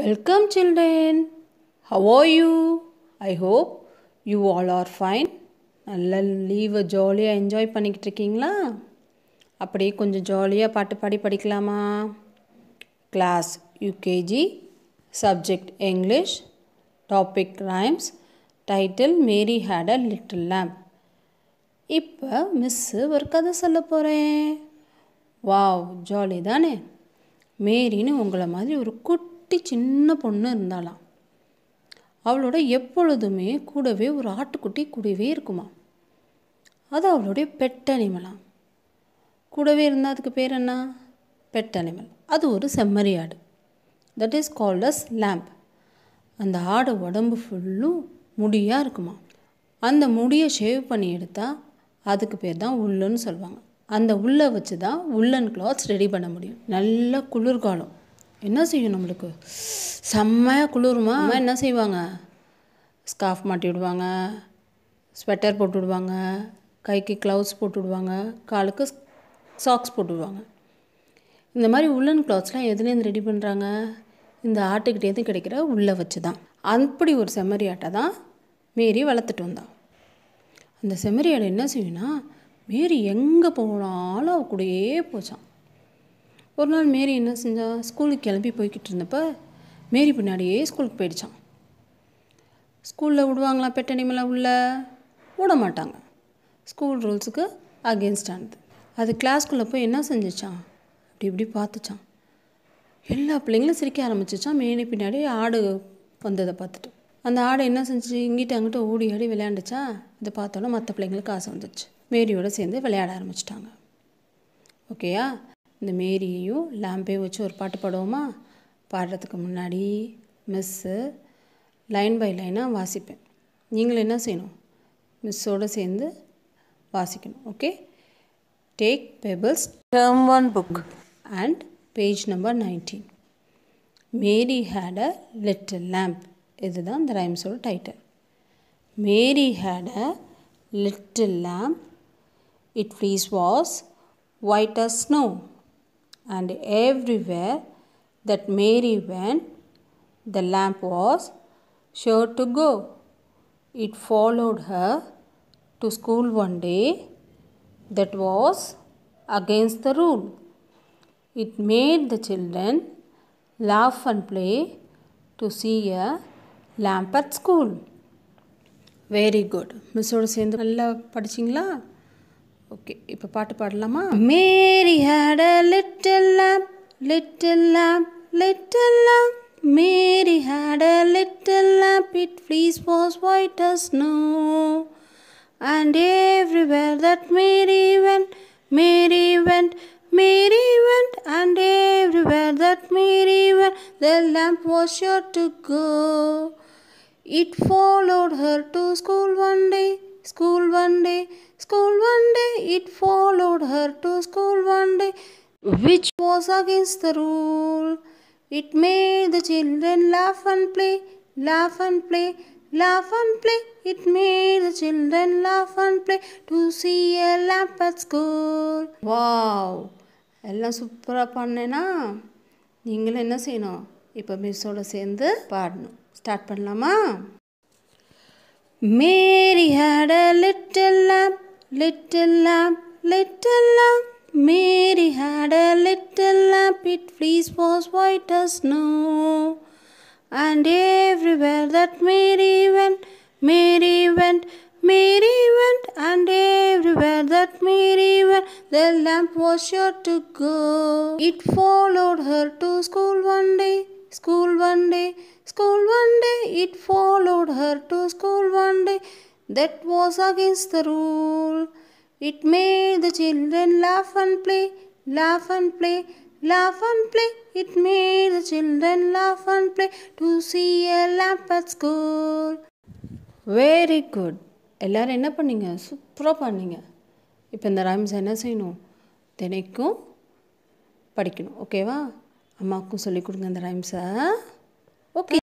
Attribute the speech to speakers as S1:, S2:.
S1: Welcome children. How are you? I hope you all are fine. நல்லா லீவை ஜாலியாக enjoy பண்ணிக்கிட்டு இருக்கீங்களா அப்படியே கொஞ்சம் ஜாலியாக பாட்டு பாடி படிக்கலாமா class UKG subject English topic rhymes title Mary had a little lamb இப்போ மிஸ்ஸு ஒரு கதை சொல்ல போகிறேன் வாவ் ஜாலி தானே மேரின்னு உங்களை மாதிரி ஒரு குட் குட்டி சின்ன பொண்ணு இருந்தாலாம் அவளோட எப்பொழுதுமே கூடவே ஒரு ஆட்டுக்குட்டி கூடவே இருக்குமா அது அவளுடைய பெட் கூடவே இருந்தால் அதுக்கு பேர் என்ன பெட் அனிமல் அது ஒரு செம்மறி ஆடு that is called as lamb அந்த ஆடு உடம்பு ஃபுல்லும் முடியாக இருக்குமா அந்த முடியை ஷேவ் பண்ணி எடுத்தால் அதுக்கு பேர் தான் உள்ளுன்னு சொல்லுவாங்க அந்த உள்ளே வச்சு தான் உள்ளன் கிளாத்ஸ் ரெடி பண்ண முடியும் நல்ல குளிர்காலம் என்ன செய்யும் நம்மளுக்கு செம்மையாக குளிருமா அம்மா என்ன செய்வாங்க ஸ்கார்ஃப் மாட்டி விடுவாங்க ஸ்வெட்டர் போட்டு விடுவாங்க கைக்கு க்ளவுஸ் போட்டு விடுவாங்க காலுக்கு சாக்ஸ் போட்டு விடுவாங்க இந்த மாதிரி உள்ளன் க்ளவுஸ்லாம் எதுலேருந்து ரெடி பண்ணுறாங்க இந்த ஆட்டுக்கிட்டேருந்து கிடைக்கிற உள்ளே வச்சு தான் அப்படி ஒரு செம்மறி ஆட்டை தான் மேரி வளர்த்துட்டு வந்தான் அந்த செம்மறி ஆட்டை என்ன செய்யணும்னா மேரி எங்கே போனாலும் அவ கூடயே போச்சான் ஒரு நாள் மேரி என்ன செஞ்சா ஸ்கூலுக்கு கிளம்பி போய்கிட்டு இருந்தப்போ மேரி பின்னாடியே ஸ்கூலுக்கு போயிடுச்சான் ஸ்கூலில் விடுவாங்களா பெட் அனிமலாக உள்ள விட மாட்டாங்க ஸ்கூல் ரூல்ஸுக்கு அகேன்ஸ்டானது அது கிளாஸ்குள்ளே போய் என்ன செஞ்சிச்சான் அப்படி இப்படி பார்த்துச்சான் எல்லா பிள்ளைங்களும் சிரிக்க ஆரம்பிச்சிச்சான் மேரி பின்னாடி ஆடு வந்ததை பார்த்துட்டு அந்த ஆடை என்ன செஞ்சு இங்கிட்ட அங்கிட்ட ஓடி ஆடி விளையாண்டுச்சா இதை பார்த்தோன்னே மற்ற பிள்ளைங்களுக்கு ஆசை வந்துச்சு மேரியோடு சேர்ந்து விளையாட ஆரம்பிச்சிட்டாங்க ஓகேயா இந்த மேரியையும் லேம்பையும் வச்சு ஒரு பாட்டு பாடுவோமா பாடுறதுக்கு முன்னாடி மிஸ்ஸு லைன் பை லைனாக வாசிப்பேன் நீங்கள் என்ன செய்யணும் மிஸ்ஸோடு சேர்ந்து வாசிக்கணும் okay take Pebbles term one book and page number nineteen Mary had a little lamb இதுதான் இந்த ரைம்ஸோட title Mary had a little lamb it fleece was white a snow and everywhere that Mary went, the lamp was sure to go. It followed her to school one day. That was against the rule. It made the children laugh and play to see a lamp at school. Very good, Miss சேர்ந்து நல்லா படிச்சிங்களா okay இப்போ பாட்டு பாடலாமா Mary had a little lamb little lamb little lamb Mary had a little lamb it fleece was white as snow and everywhere that Mary went Mary went Mary went and everywhere that Mary went the lamb was sure to go It followed her to school one day school one day, school one day, it followed her to school one day, which was against the rule. It made the children laugh and play, laugh and play, laugh and play. It made the children laugh and play to see a lamp at school. Wow! எல்லாம் சூப்பராக பண்ணேன்னா நீங்களும் என்ன செய்யணும் இப்போ மிஸ்ஸோட சேர்ந்து பாடணும் start பண்ணலாமா Mary had a little lamb, little lamb, little lamb. Mary had a little lamb, its fleece was white as snow. And everywhere that Mary went, Mary went, Mary went, and everywhere that Mary went, the lamp was sure to go. It followed her to school one day School one day, school one day, it followed her to school one day. That was against the rule. It made the children laugh and play, laugh and play, laugh and play. It made the children laugh and play to see a lamp at school. Very good எல்லோரும் என்ன பண்ணீங்க சூப்பராக பண்ணீங்க இப்போ இந்த rhymes என்ன செய்யணும் தினைக்கும் படிக்கணும் ஓகேவா அம்மாவுக்கும் சொல்லிக் கொடுங்க அந்த ரைம்ஸை ஓகே